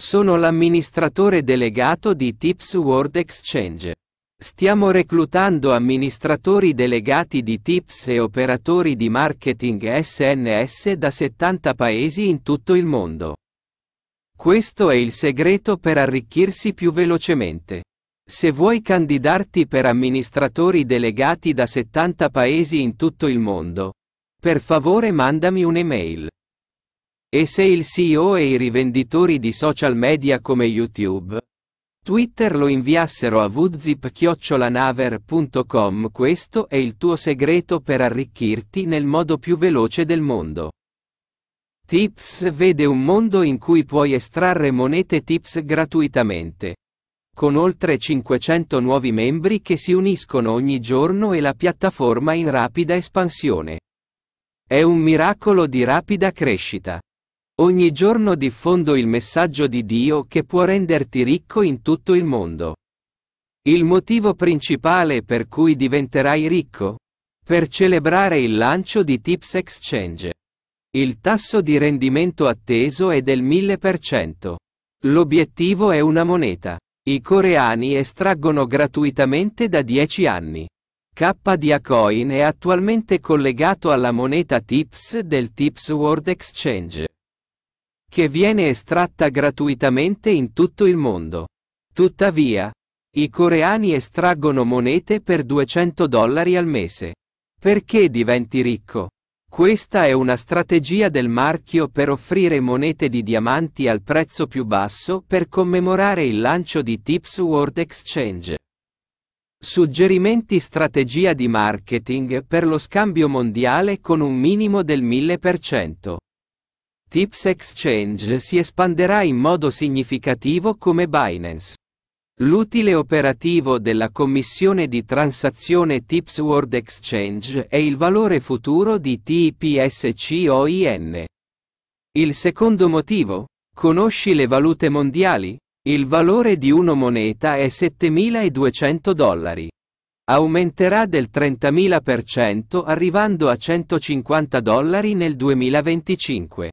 Sono l'amministratore delegato di Tips World Exchange. Stiamo reclutando amministratori delegati di Tips e operatori di marketing SNS da 70 paesi in tutto il mondo. Questo è il segreto per arricchirsi più velocemente. Se vuoi candidarti per amministratori delegati da 70 paesi in tutto il mondo, per favore mandami un'email. E se il CEO e i rivenditori di social media come YouTube, Twitter lo inviassero a woodzip-naver.com questo è il tuo segreto per arricchirti nel modo più veloce del mondo. Tips vede un mondo in cui puoi estrarre monete tips gratuitamente. Con oltre 500 nuovi membri che si uniscono ogni giorno e la piattaforma in rapida espansione. È un miracolo di rapida crescita. Ogni giorno diffondo il messaggio di Dio che può renderti ricco in tutto il mondo. Il motivo principale per cui diventerai ricco? Per celebrare il lancio di Tips Exchange. Il tasso di rendimento atteso è del 1000%. L'obiettivo è una moneta. I coreani estraggono gratuitamente da 10 anni. KDA Coin è attualmente collegato alla moneta TIPS del TIPS World Exchange che viene estratta gratuitamente in tutto il mondo. Tuttavia, i coreani estraggono monete per 200 dollari al mese. Perché diventi ricco? Questa è una strategia del marchio per offrire monete di diamanti al prezzo più basso per commemorare il lancio di Tips World Exchange. Suggerimenti strategia di marketing per lo scambio mondiale con un minimo del 1000%. Tips Exchange si espanderà in modo significativo come Binance. L'utile operativo della commissione di transazione Tips World Exchange è il valore futuro di TIPSCOIN. Il secondo motivo? Conosci le valute mondiali? Il valore di una moneta è 7.200 dollari. Aumenterà del 30.000% arrivando a 150 dollari nel 2025.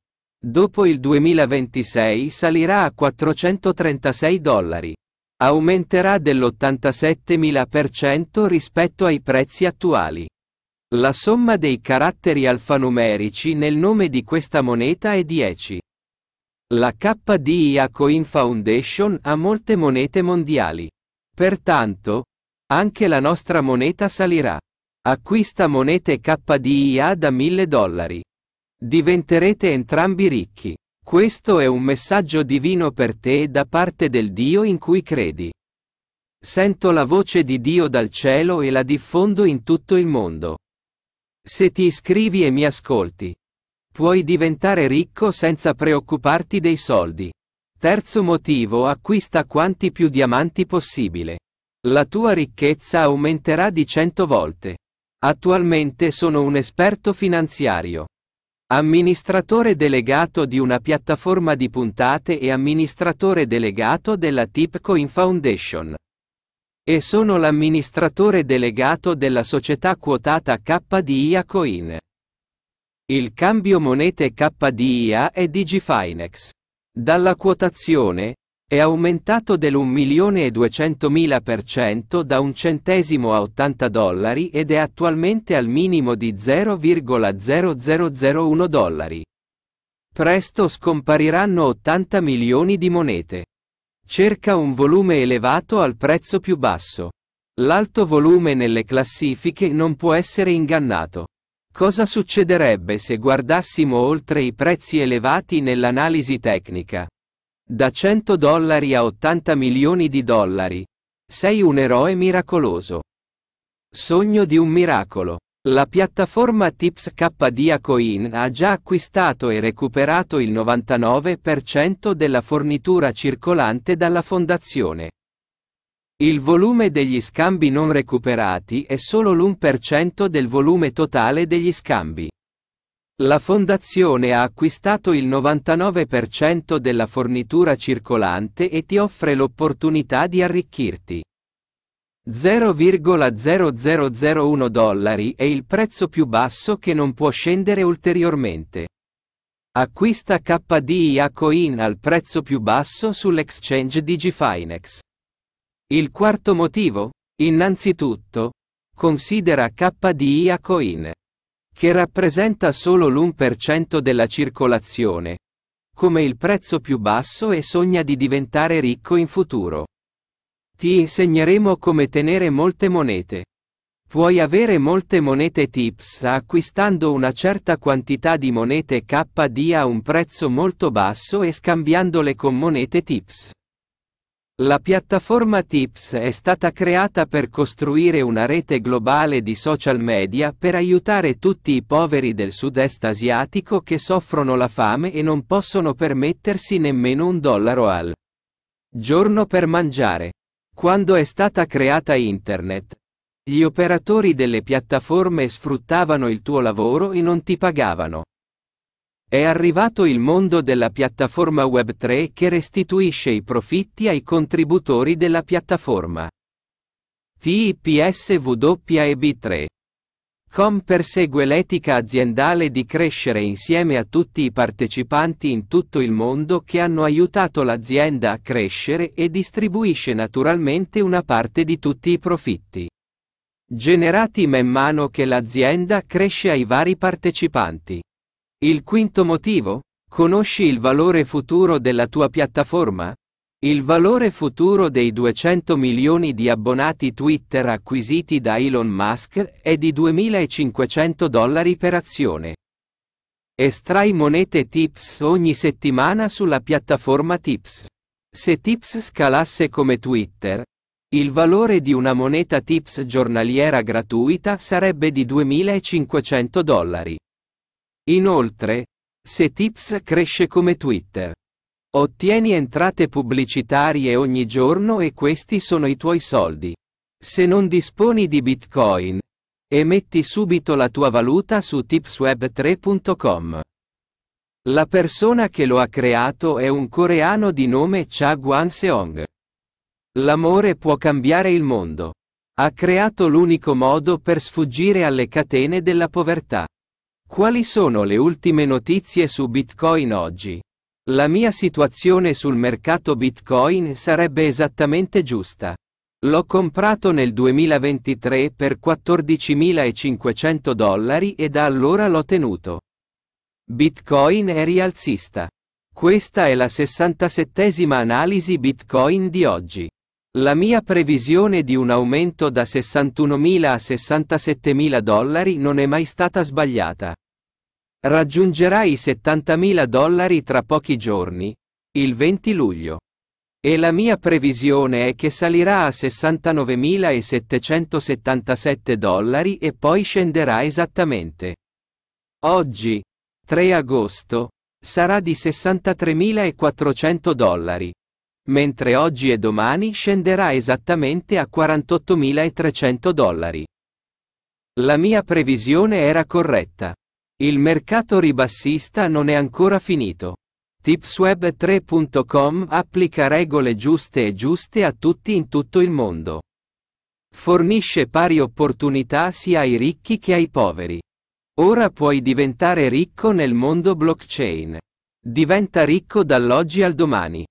Dopo il 2026 salirà a 436 dollari. Aumenterà dell'87.000% rispetto ai prezzi attuali. La somma dei caratteri alfanumerici nel nome di questa moneta è 10. La KDIA Coin Foundation ha molte monete mondiali. Pertanto, anche la nostra moneta salirà. Acquista monete KDIA da 1000 dollari. Diventerete entrambi ricchi. Questo è un messaggio divino per te da parte del Dio in cui credi. Sento la voce di Dio dal cielo e la diffondo in tutto il mondo. Se ti iscrivi e mi ascolti, puoi diventare ricco senza preoccuparti dei soldi. Terzo motivo, acquista quanti più diamanti possibile. La tua ricchezza aumenterà di 100 volte. Attualmente sono un esperto finanziario. Amministratore delegato di una piattaforma di puntate e amministratore delegato della Tipcoin Foundation. E sono l'amministratore delegato della società quotata KDIA Coin. Il cambio monete KDIA è Digifinex. Dalla quotazione, è aumentato dell'1.200.000% da un centesimo a 80 dollari ed è attualmente al minimo di 0,0001 dollari. Presto scompariranno 80 milioni di monete. Cerca un volume elevato al prezzo più basso. L'alto volume nelle classifiche non può essere ingannato. Cosa succederebbe se guardassimo oltre i prezzi elevati nell'analisi tecnica? Da 100 dollari a 80 milioni di dollari. Sei un eroe miracoloso. Sogno di un miracolo. La piattaforma Tips KDA Coin ha già acquistato e recuperato il 99% della fornitura circolante dalla fondazione. Il volume degli scambi non recuperati è solo l'1% del volume totale degli scambi. La fondazione ha acquistato il 99% della fornitura circolante e ti offre l'opportunità di arricchirti. 0,0001 dollari è il prezzo più basso che non può scendere ulteriormente. Acquista KDIA Coin al prezzo più basso sull'exchange DigiFinex. Il quarto motivo? Innanzitutto, considera KDIA Coin che rappresenta solo l'1% della circolazione, come il prezzo più basso e sogna di diventare ricco in futuro. Ti insegneremo come tenere molte monete. Puoi avere molte monete tips acquistando una certa quantità di monete KD a un prezzo molto basso e scambiandole con monete tips. La piattaforma Tips è stata creata per costruire una rete globale di social media per aiutare tutti i poveri del sud-est asiatico che soffrono la fame e non possono permettersi nemmeno un dollaro al giorno per mangiare. Quando è stata creata Internet, gli operatori delle piattaforme sfruttavano il tuo lavoro e non ti pagavano. È arrivato il mondo della piattaforma Web3 che restituisce i profitti ai contributori della piattaforma. TIPSWEB3. Com persegue l'etica aziendale di crescere insieme a tutti i partecipanti in tutto il mondo che hanno aiutato l'azienda a crescere e distribuisce naturalmente una parte di tutti i profitti. Generati man mano che l'azienda cresce ai vari partecipanti. Il quinto motivo? Conosci il valore futuro della tua piattaforma? Il valore futuro dei 200 milioni di abbonati Twitter acquisiti da Elon Musk è di 2.500 dollari per azione. Estrai monete Tips ogni settimana sulla piattaforma Tips. Se Tips scalasse come Twitter, il valore di una moneta Tips giornaliera gratuita sarebbe di 2.500 dollari. Inoltre, se Tips cresce come Twitter, ottieni entrate pubblicitarie ogni giorno e questi sono i tuoi soldi. Se non disponi di Bitcoin, emetti subito la tua valuta su tipsweb3.com. La persona che lo ha creato è un coreano di nome Cha Guan-seong. L'amore può cambiare il mondo. Ha creato l'unico modo per sfuggire alle catene della povertà. Quali sono le ultime notizie su Bitcoin oggi? La mia situazione sul mercato Bitcoin sarebbe esattamente giusta. L'ho comprato nel 2023 per 14.500 dollari e da allora l'ho tenuto. Bitcoin è rialzista. Questa è la 67esima analisi Bitcoin di oggi. La mia previsione di un aumento da 61.000 a 67.000 dollari non è mai stata sbagliata. Raggiungerà i 70.000 dollari tra pochi giorni, il 20 luglio. E la mia previsione è che salirà a 69.777 dollari e poi scenderà esattamente. Oggi, 3 agosto, sarà di 63.400 dollari mentre oggi e domani scenderà esattamente a 48.300 dollari. La mia previsione era corretta. Il mercato ribassista non è ancora finito. Tipsweb3.com applica regole giuste e giuste a tutti in tutto il mondo. Fornisce pari opportunità sia ai ricchi che ai poveri. Ora puoi diventare ricco nel mondo blockchain. Diventa ricco dall'oggi al domani.